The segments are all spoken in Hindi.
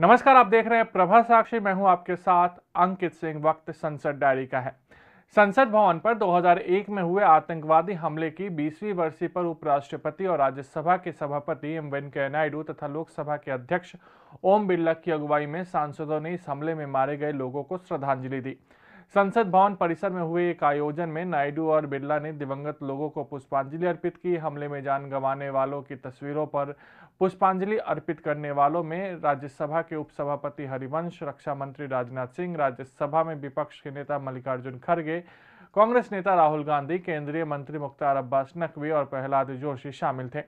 नमस्कार आप देख रहे हैं प्रभा साक्षी मैं हूं आपके साथ अंकित सिंह वक्त संसद डायरी का है संसद भवन पर 2001 में हुए आतंकवादी हमले की 20वीं वर्षी पर उपराष्ट्रपति और राज्यसभा के सभापति एम वेंकैया नायडू तथा लोकसभा के अध्यक्ष ओम बिरला की अगुवाई में सांसदों ने इस हमले में मारे गए लोगों को श्रद्धांजलि दी संसद भवन परिसर में हुए एक आयोजन में नायडू और बिरला ने दिवंगत लोगों को पुष्पांजलि अर्पित की हमले में जान गंवाने वालों की तस्वीरों पर पुष्पांजलि अर्पित करने वालों में राज्यसभा के उपसभापति हरिवंश रक्षा मंत्री राजनाथ सिंह राज्यसभा में विपक्ष के नेता मल्लिकार्जुन खड़गे कांग्रेस नेता राहुल गांधी केंद्रीय मंत्री मुख्तार अब्बास नकवी और प्रहलाद जोशी शामिल थे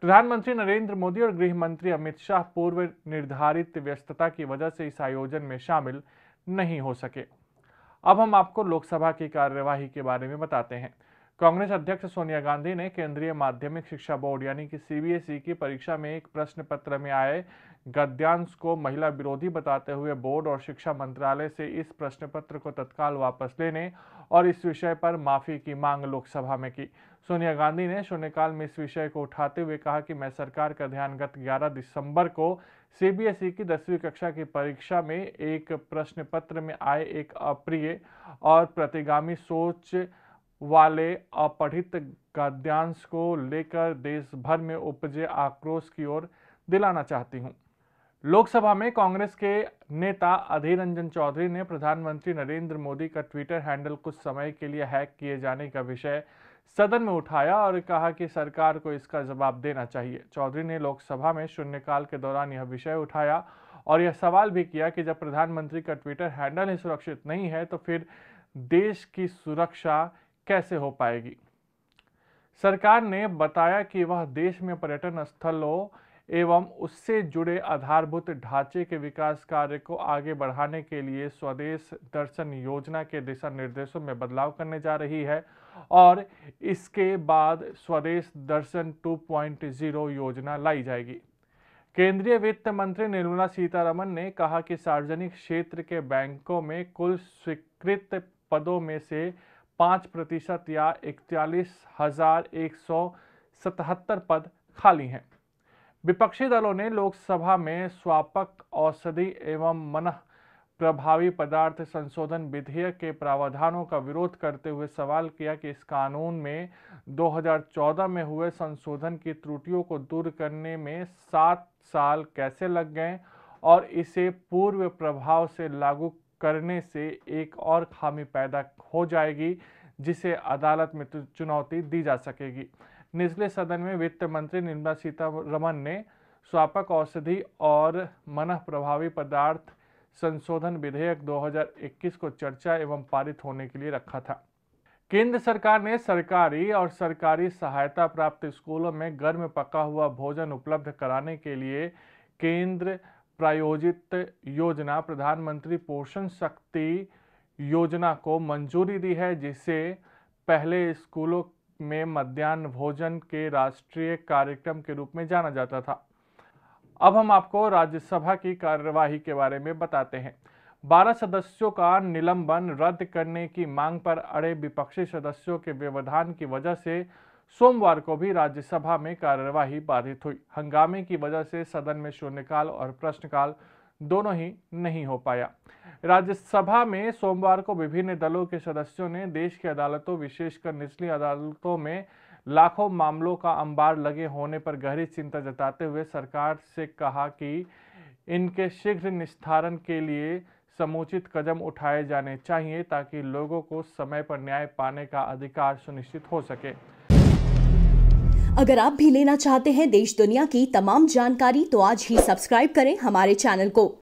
प्रधानमंत्री नरेंद्र मोदी और गृह मंत्री अमित शाह पूर्व निर्धारित व्यस्तता की वजह से इस आयोजन में शामिल नहीं हो सके अब हम आपको लोकसभा की कार्यवाही के बारे में बताते हैं कांग्रेस अध्यक्ष सोनिया गांधी ने केंद्रीय माध्यमिक शिक्षा बोर्ड यानी कि सीबीएसई की परीक्षा में एक प्रश्न पत्र में आए गद्यांश को महिला विरोधी बताते हुए बोर्ड और शिक्षा मंत्रालय से इस प्रश्न पत्र को तत्काल वापस लेने और इस विषय पर माफी की मांग लोकसभा में की सोनिया गांधी ने शून्यकाल में इस विषय को उठाते हुए कहा कि मैं सरकार का ध्यान गत ग्यारह दिसंबर को सीबीएसई की दसवीं कक्षा की परीक्षा में एक प्रश्न पत्र में आए एक अप्रिय और प्रतिगामी सोच वाले अपठित गद्यांश को लेकर देश भर में उपजे आक्रोश की ओर दिलाना चाहती हूं लोकसभा में कांग्रेस के नेता अधीर रंजन चौधरी ने प्रधानमंत्री नरेंद्र मोदी का ट्विटर हैंडल कुछ समय के लिए हैक किए जाने का विषय सदन में उठाया और कहा कि सरकार को इसका जवाब देना चाहिए चौधरी ने लोकसभा में शून्यकाल के दौरान यह विषय उठाया और यह सवाल भी किया कि जब प्रधानमंत्री का ट्विटर हैंडल ही सुरक्षित नहीं है तो फिर देश की सुरक्षा कैसे हो पाएगी सरकार ने बताया कि वह देश में पर्यटन स्थलों एवं उससे जुड़े आधारभूत ढांचे के विकास कार्य को आगे बढ़ाने के लिए स्वदेश दर्शन योजना के दिशा निर्देशों में बदलाव करने जा रही है और इसके बाद स्वदेश दर्शन 2.0 योजना लाई जाएगी केंद्रीय वित्त मंत्री निर्मला सीतारमन ने कहा कि सार्वजनिक क्षेत्र के बैंकों में कुल स्वीकृत पदों में से पाँच प्रतिशत या इकतालीस हजार एक सौ सतहत्तर पद खाली हैं विपक्षी दलों ने लोकसभा में स्वापक औषधि एवं मन प्रभावी पदार्थ संशोधन विधेयक के प्रावधानों का विरोध करते हुए सवाल किया कि इस कानून में 2014 में हुए संशोधन की त्रुटियों को दूर करने में सात साल कैसे लग गए और इसे पूर्व प्रभाव से लागू करने से एक और खामी पैदा हो जाएगी जिसे अदालत में चुनौती दी जा सकेगी निचले सदन में वित्त मंत्री निर्मला सीतारमन ने स्वापक औषधि और मन प्रभावी पदार्थ संशोधन विधेयक 2021 को चर्चा एवं पारित होने के लिए रखा था केंद्र सरकार ने सरकारी और सरकारी सहायता प्राप्त स्कूलों में गर्म पका हुआ भोजन उपलब्ध कराने के लिए केंद्र प्रायोजित योजना प्रधानमंत्री पोषण शक्ति योजना को मंजूरी दी है जिसे पहले स्कूलों में मध्यान्ह भोजन के राष्ट्रीय कार्यक्रम के रूप में जाना जाता था अब हम आपको राज्यसभा की कार्यवाही के बारे में बताते हैं बारह सदस्यों का निलंबन रद्द करने की मांग पर अड़े विपक्षी सदस्यों के व्यवधान की वजह से सोमवार को भी राज्यसभा में कार्यवाही बाधित हुई हंगामे की वजह से सदन में शून्यकाल और प्रश्नकाल दोनों ही नहीं हो पाया राज्यसभा में सोमवार को विभिन्न दलों के सदस्यों ने देश की अदालतों विशेषकर निचली अदालतों में लाखों मामलों का अंबार लगे होने पर गहरी चिंता जताते हुए सरकार से कहा कि इनके शीघ्र निस्तारण के लिए समुचित कदम उठाए जाने चाहिए ताकि लोगों को समय पर न्याय पाने का अधिकार सुनिश्चित हो सके अगर आप भी लेना चाहते हैं देश दुनिया की तमाम जानकारी तो आज ही सब्सक्राइब करें हमारे चैनल को